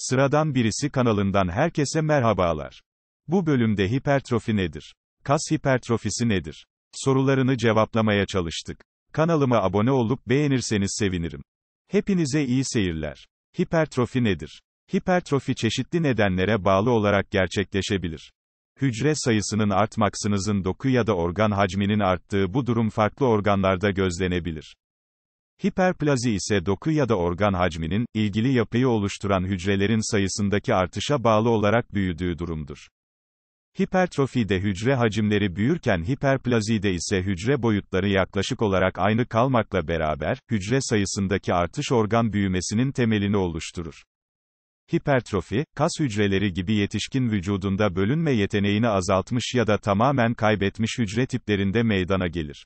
Sıradan Birisi kanalından herkese merhabalar. Bu bölümde hipertrofi nedir? Kas hipertrofisi nedir? Sorularını cevaplamaya çalıştık. Kanalıma abone olup beğenirseniz sevinirim. Hepinize iyi seyirler. Hipertrofi nedir? Hipertrofi çeşitli nedenlere bağlı olarak gerçekleşebilir. Hücre sayısının artmaksınızın doku ya da organ hacminin arttığı bu durum farklı organlarda gözlenebilir. Hiperplazi ise doku ya da organ hacminin, ilgili yapıyı oluşturan hücrelerin sayısındaki artışa bağlı olarak büyüdüğü durumdur. Hipertrofide hücre hacimleri büyürken hiperplazide ise hücre boyutları yaklaşık olarak aynı kalmakla beraber, hücre sayısındaki artış organ büyümesinin temelini oluşturur. Hipertrofi, kas hücreleri gibi yetişkin vücudunda bölünme yeteneğini azaltmış ya da tamamen kaybetmiş hücre tiplerinde meydana gelir.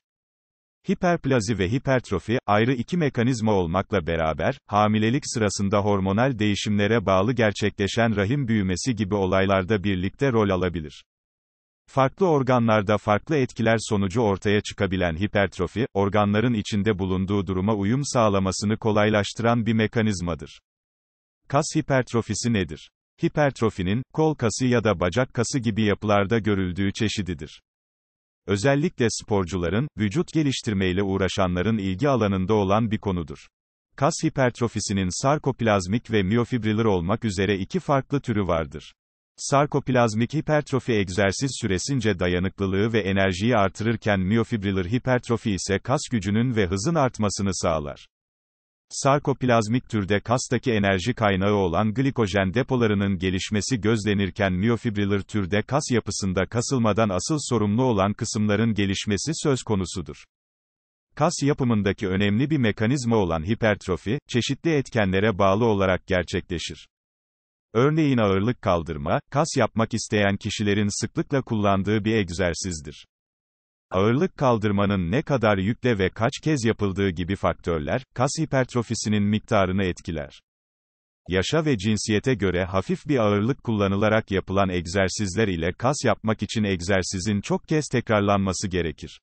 Hiperplazi ve hipertrofi, ayrı iki mekanizma olmakla beraber, hamilelik sırasında hormonal değişimlere bağlı gerçekleşen rahim büyümesi gibi olaylarda birlikte rol alabilir. Farklı organlarda farklı etkiler sonucu ortaya çıkabilen hipertrofi, organların içinde bulunduğu duruma uyum sağlamasını kolaylaştıran bir mekanizmadır. Kas hipertrofisi nedir? Hipertrofinin, kol kası ya da bacak kası gibi yapılarda görüldüğü çeşididir. Özellikle sporcuların, vücut geliştirmeyle uğraşanların ilgi alanında olan bir konudur. Kas hipertrofisinin sarkoplazmik ve miyofibriler olmak üzere iki farklı türü vardır. Sarkoplazmik hipertrofi egzersiz süresince dayanıklılığı ve enerjiyi artırırken miyofibriler hipertrofi ise kas gücünün ve hızın artmasını sağlar. Sarkoplazmik türde kastaki enerji kaynağı olan glikojen depolarının gelişmesi gözlenirken miyofibriller türde kas yapısında kasılmadan asıl sorumlu olan kısımların gelişmesi söz konusudur. Kas yapımındaki önemli bir mekanizma olan hipertrofi, çeşitli etkenlere bağlı olarak gerçekleşir. Örneğin ağırlık kaldırma, kas yapmak isteyen kişilerin sıklıkla kullandığı bir egzersizdir ağırlık kaldırmanın ne kadar yükle ve kaç kez yapıldığı gibi faktörler, kas hipertrofisinin miktarını etkiler. Yaşa ve cinsiyete göre hafif bir ağırlık kullanılarak yapılan egzersizler ile kas yapmak için egzersizin çok kez tekrarlanması gerekir.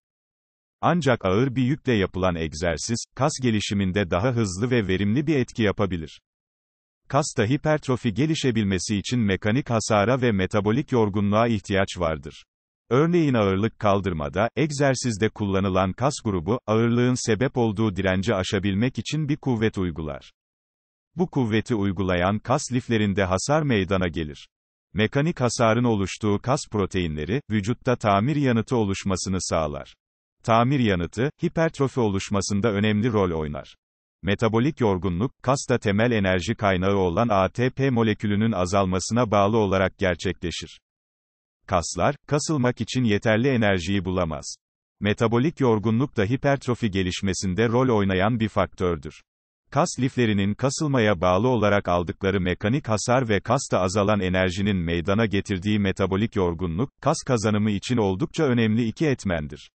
Ancak ağır bir yükle yapılan egzersiz, kas gelişiminde daha hızlı ve verimli bir etki yapabilir. Kasta hipertrofi gelişebilmesi için mekanik hasara ve metabolik yorgunluğa ihtiyaç vardır. Örneğin ağırlık kaldırmada, egzersizde kullanılan kas grubu, ağırlığın sebep olduğu direnci aşabilmek için bir kuvvet uygular. Bu kuvveti uygulayan kas liflerinde hasar meydana gelir. Mekanik hasarın oluştuğu kas proteinleri, vücutta tamir yanıtı oluşmasını sağlar. Tamir yanıtı, hipertrofi oluşmasında önemli rol oynar. Metabolik yorgunluk, kasta temel enerji kaynağı olan ATP molekülünün azalmasına bağlı olarak gerçekleşir kaslar, kasılmak için yeterli enerjiyi bulamaz. Metabolik yorgunluk da hipertrofi gelişmesinde rol oynayan bir faktördür. Kas liflerinin kasılmaya bağlı olarak aldıkları mekanik hasar ve kasta azalan enerjinin meydana getirdiği metabolik yorgunluk, kas kazanımı için oldukça önemli iki etmendir.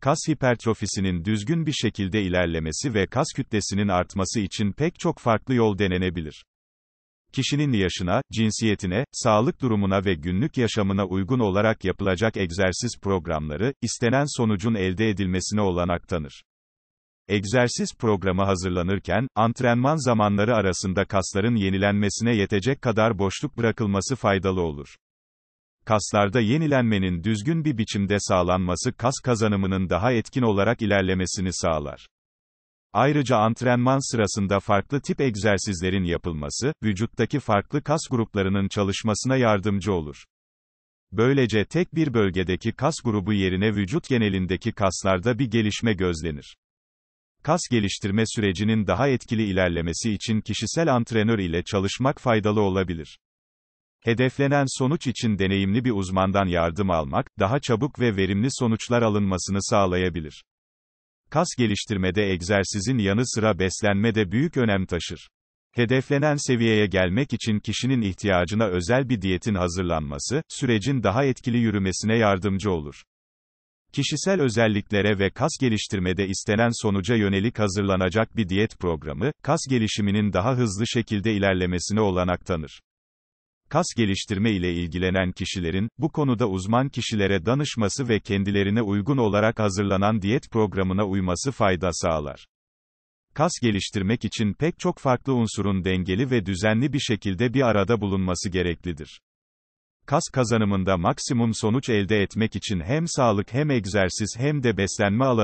Kas hipertrofisinin düzgün bir şekilde ilerlemesi ve kas kütlesinin artması için pek çok farklı yol denenebilir kişinin yaşına, cinsiyetine, sağlık durumuna ve günlük yaşamına uygun olarak yapılacak egzersiz programları, istenen sonucun elde edilmesine olanak tanır. Egzersiz programı hazırlanırken, antrenman zamanları arasında kasların yenilenmesine yetecek kadar boşluk bırakılması faydalı olur. Kaslarda yenilenmenin düzgün bir biçimde sağlanması kas kazanımının daha etkin olarak ilerlemesini sağlar. Ayrıca antrenman sırasında farklı tip egzersizlerin yapılması, vücuttaki farklı kas gruplarının çalışmasına yardımcı olur. Böylece tek bir bölgedeki kas grubu yerine vücut genelindeki kaslarda bir gelişme gözlenir. Kas geliştirme sürecinin daha etkili ilerlemesi için kişisel antrenör ile çalışmak faydalı olabilir. Hedeflenen sonuç için deneyimli bir uzmandan yardım almak, daha çabuk ve verimli sonuçlar alınmasını sağlayabilir kas geliştirmede egzersizin yanı sıra beslenme de büyük önem taşır. Hedeflenen seviyeye gelmek için kişinin ihtiyacına özel bir diyetin hazırlanması, sürecin daha etkili yürümesine yardımcı olur. Kişisel özelliklere ve kas geliştirmede istenen sonuca yönelik hazırlanacak bir diyet programı, kas gelişiminin daha hızlı şekilde ilerlemesine olanak tanır kas geliştirme ile ilgilenen kişilerin, bu konuda uzman kişilere danışması ve kendilerine uygun olarak hazırlanan diyet programına uyması fayda sağlar. Kas geliştirmek için pek çok farklı unsurun dengeli ve düzenli bir şekilde bir arada bulunması gereklidir. Kas kazanımında maksimum sonuç elde etmek için hem sağlık hem egzersiz hem de beslenme alanı